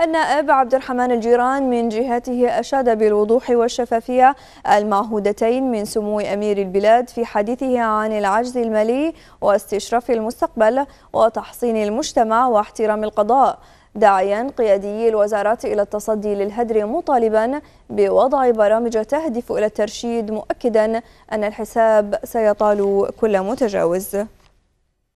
النائب عبد الرحمن الجيران من جهته أشاد بالوضوح والشفافية المعهودتين من سمو أمير البلاد في حديثه عن العجز المالي واستشراف المستقبل وتحصين المجتمع واحترام القضاء داعيا قياديي الوزارات إلى التصدي للهدر مطالبا بوضع برامج تهدف إلى الترشيد مؤكدا أن الحساب سيطال كل متجاوز